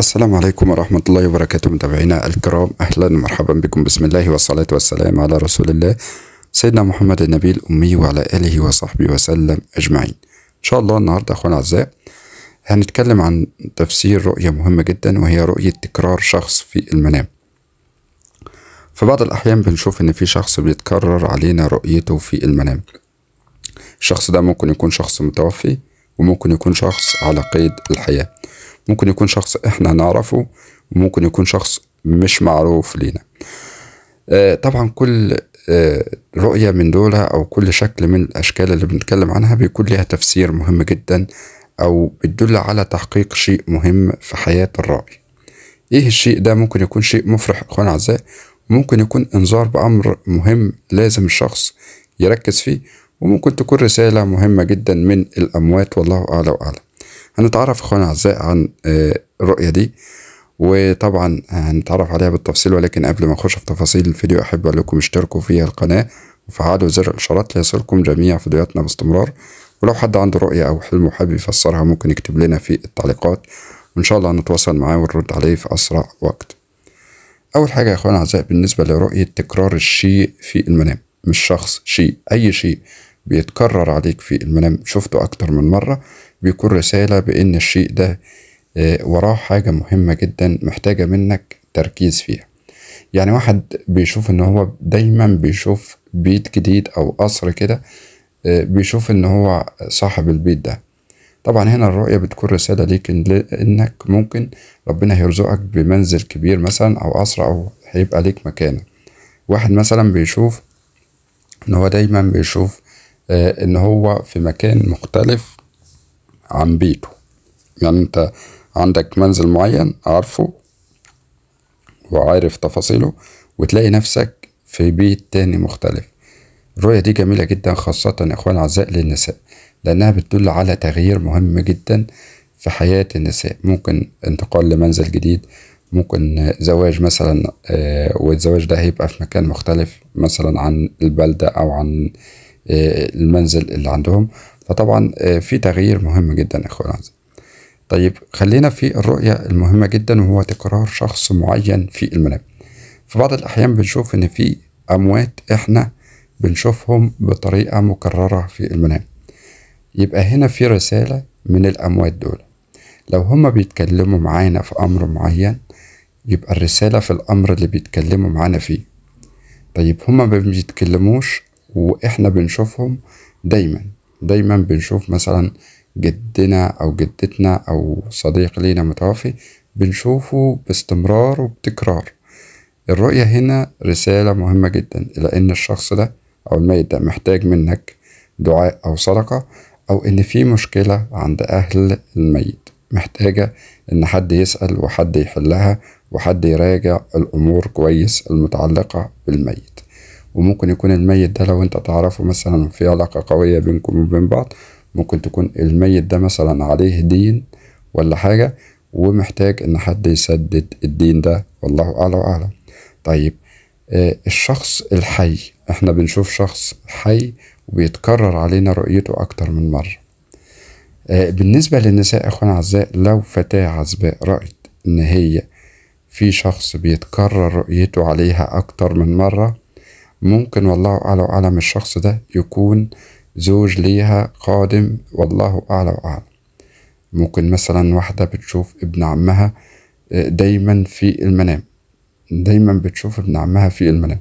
السلام عليكم ورحمة الله وبركاته متابعينا الكرام أهلا ومرحبا بكم بسم الله والصلاة والسلام على رسول الله سيدنا محمد النبي الأمي وعلى آله وصحبه وسلم أجمعين إن شاء الله النهاردة أخوان أعزاء هنتكلم عن تفسير رؤية مهمة جدا وهي رؤية تكرار شخص في المنام في بعض الأحيان بنشوف إن في شخص بيتكرر علينا رؤيته في المنام الشخص ده ممكن يكون شخص متوفي وممكن يكون شخص على قيد الحياه ممكن يكون شخص احنا نعرفه وممكن يكون شخص مش معروف لينا آه، طبعا كل آه، رؤية من دولة أو كل شكل من الأشكال اللي بنتكلم عنها بيكون ليها تفسير مهم جدا أو بتدل على تحقيق شيء مهم في حياة الرأي إيه الشيء ده ممكن يكون شيء مفرح إخوان أعزاء ممكن يكون إنذار بأمر مهم لازم الشخص يركز فيه وممكن تكون رسالة مهمة جدا من الأموات والله أعلى وأعلم هنتعرف اخوانا الاعزاء عن آه، الرؤيه دي وطبعا هنتعرف عليها بالتفصيل ولكن قبل ما اخش في تفاصيل الفيديو احب اقول لكم اشتركوا في القناه وفعلوا زر الاشارات ليصلكم جميع فيديوهاتنا باستمرار ولو حد عنده رؤيه او حلم وحابب يفسرها ممكن يكتب لنا في التعليقات وان شاء الله هنتواصل معاه ونرد عليه في اسرع وقت اول حاجه يا اخوانا الاعزاء بالنسبه لرؤيه تكرار الشيء في المنام مش شخص شيء اي شيء بيتكرر عليك في المنام شفته اكتر من مره بيكون رسالة بإن الشيء ده آه، وراه حاجة مهمة جدا محتاجة منك تركيز فيها يعني واحد بيشوف ان هو دايما بيشوف بيت جديد او قصر كده آه، بيشوف ان هو صاحب البيت ده طبعا هنا الرؤية بتكون رسالة ليك إن انك ممكن ربنا هيرزقك بمنزل كبير مثلا او قصر او هيبقى ليك مكانة واحد مثلا بيشوف ان هو دايما بيشوف آه، ان هو في مكان مختلف عن بيته يعني انت عندك منزل معين عارفه وعارف تفاصيله وتلاقي نفسك في بيت تاني مختلف الرؤية دي جميلة جدا خاصة يا إخوان أعزائي للنساء لأنها بتدل على تغيير مهم جدا في حياة النساء ممكن انتقال لمنزل جديد ممكن زواج مثلا آه، والزواج ده هيبقى في مكان مختلف مثلا عن البلدة أو عن آه، المنزل اللي عندهم فطبعا آه، في تغيير مهم جدا اخوان العزيز طيب خلينا في الرؤية المهمة جدا وهو تكرار شخص معين في المنام في بعض الأحيان بنشوف إن في أموات إحنا بنشوفهم بطريقة مكررة في المنام يبقى هنا في رسالة من الأموات دول لو هما بيتكلموا معانا في أمر معين يبقى الرسالة في الأمر اللي بيتكلموا معانا فيه طيب هما ما بيتكلموش وإحنا بنشوفهم دايما دايما بنشوف مثلا جدنا أو جدتنا أو صديق لينا متوفي بنشوفه باستمرار وبتكرار الرؤية هنا رسالة مهمة جدا إلى إن الشخص ده أو الميت ده محتاج منك دعاء أو صدقة أو إن في مشكلة عند أهل الميت محتاجة إن حد يسأل وحد يحلها وحد يراجع الأمور كويس المتعلقة بالميت وممكن يكون الميت ده لو انت تعرفه مثلا في علاقة قوية بينكم وبين بعض ممكن تكون الميت ده مثلا عليه دين ولا حاجة ومحتاج ان حد يسدد الدين ده والله اعلى واعلم طيب آه الشخص الحي احنا بنشوف شخص حي وبيتكرر علينا رؤيته اكتر من مرة آه بالنسبة للنساء اخوان اعزاء لو فتاة عزباء رأت ان هي في شخص بيتكرر رؤيته عليها اكتر من مرة ممكن والله أعلى وأعلم الشخص ده يكون زوج ليها قادم والله أعلى وأعلم ممكن مثلا واحدة بتشوف ابن عمها آه، دايما في المنام دايما بتشوف ابن عمها في المنام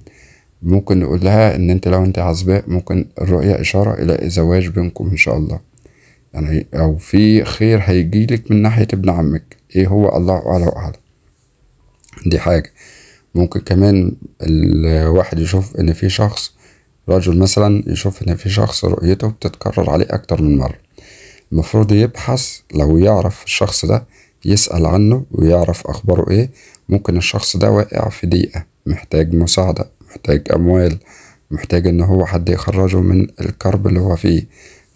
ممكن نقول لها ان انت لو انت عزباء ممكن الرؤية اشارة الى زواج بينكم ان شاء الله يعني او في خير هيجيلك من ناحية ابن عمك ايه هو الله اعلى واعلى دي حاجة ممكن كمان الواحد يشوف ان في شخص رجل مثلا يشوف ان في شخص رؤيته بتتكرر عليه اكتر من مرة المفروض يبحث لو يعرف الشخص ده يسأل عنه ويعرف اخباره ايه ممكن الشخص ده واقع في ضيقة محتاج مساعدة محتاج اموال محتاج ان هو حد يخرجه من الكرب اللي هو فيه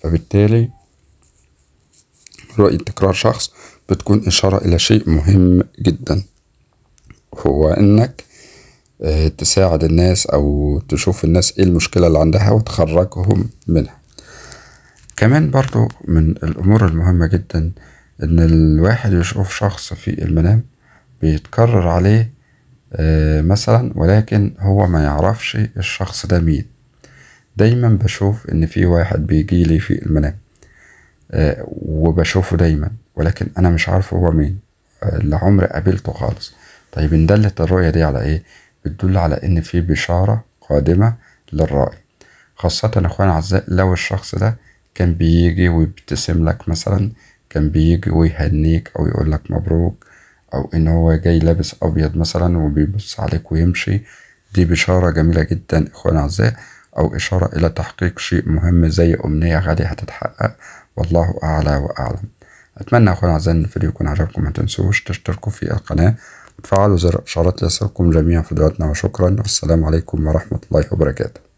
فبالتالي رؤية تكرار شخص بتكون إشارة إلى شيء مهم جداً هو انك آه، تساعد الناس او تشوف الناس ايه المشكله اللي عندها وتخرجهم منها كمان برضو من الامور المهمه جدا ان الواحد يشوف شخص في المنام بيتكرر عليه آه، مثلا ولكن هو ما يعرفش الشخص ده مين دايما بشوف ان في واحد بيجي لي في المنام آه، وبشوفه دايما ولكن انا مش عارفه هو مين لعمر قابلته خالص طيب إن دلت الرؤية دي على إيه؟ بتدل على إن في بشارة قادمة للرائي خاصة إخوان أعزاء لو الشخص ده كان بيجي ويبتسم لك مثلا كان بيجي ويهنيك أو يقول لك مبروك أو إن هو جاي لابس أبيض مثلا وبيبص عليك ويمشي دي بشارة جميلة جدا إخوان أعزاء أو إشارة إلى تحقيق شيء مهم زي أمنية غالية هتتحقق والله أعلى وأعلم أتمنى أخوان أعزاء إن الفيديو يكون عجبكم ما تنسوش تشتركوا في القناة فعلوا زر إشعارات ليصلكم جميع دعواتنا وشكرا والسلام عليكم ورحمة الله وبركاته